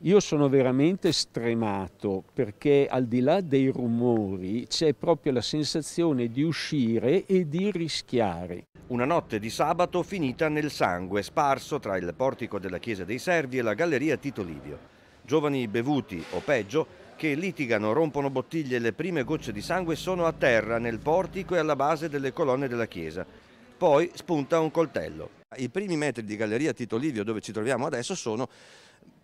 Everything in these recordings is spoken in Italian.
Io sono veramente stremato perché al di là dei rumori c'è proprio la sensazione di uscire e di rischiare. Una notte di sabato finita nel sangue sparso tra il portico della Chiesa dei Servi e la Galleria Tito Livio. Giovani bevuti o peggio che litigano, rompono bottiglie e le prime gocce di sangue sono a terra nel portico e alla base delle colonne della chiesa. Poi spunta un coltello. I primi metri di Galleria Tito Livio dove ci troviamo adesso sono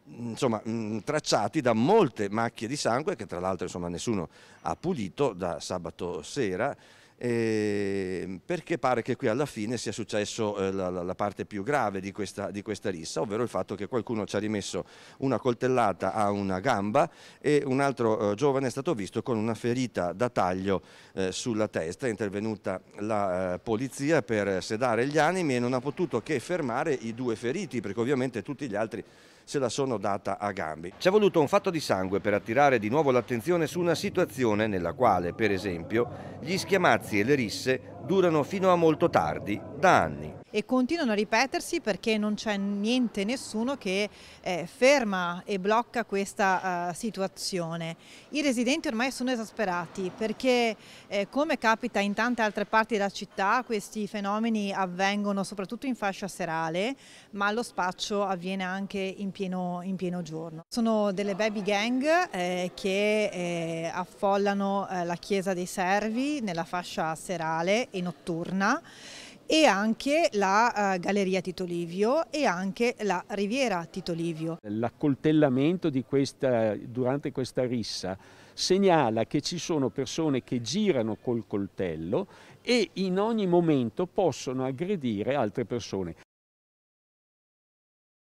insomma, mh, mm, tracciati da molte macchie di sangue che tra l'altro insomma, nessuno ha pulito da sabato sera. Eh, perché pare che qui alla fine sia successo eh, la, la, parte più grave di questa, di questa, rissa, ovvero il fatto che qualcuno ci ha rimesso una coltellata a una gamba e un altro eh, giovane è stato visto con una ferita da taglio eh, sulla testa, è intervenuta la eh, polizia per sedare gli animi e non ha potuto che fermare i due feriti perché ovviamente tutti gli altri se la sono data a Gambi. Ci è voluto un fatto di sangue per attirare di nuovo l'attenzione su una situazione nella quale, per esempio, gli schiamazzi e le risse durano fino a molto tardi da anni. E continuano a ripetersi perché non c'è niente, nessuno che eh, ferma e blocca questa uh, situazione. I residenti ormai sono esasperati perché eh, come capita in tante altre parti della città questi fenomeni avvengono soprattutto in fascia serale ma lo spaccio avviene anche in pieno, in pieno giorno. Sono delle baby gang eh, che eh, affollano eh, la chiesa dei servi nella fascia serale e notturna e anche la uh, Galleria Tito Livio e anche la Riviera Tito Livio. L'accoltellamento durante questa rissa segnala che ci sono persone che girano col coltello e in ogni momento possono aggredire altre persone.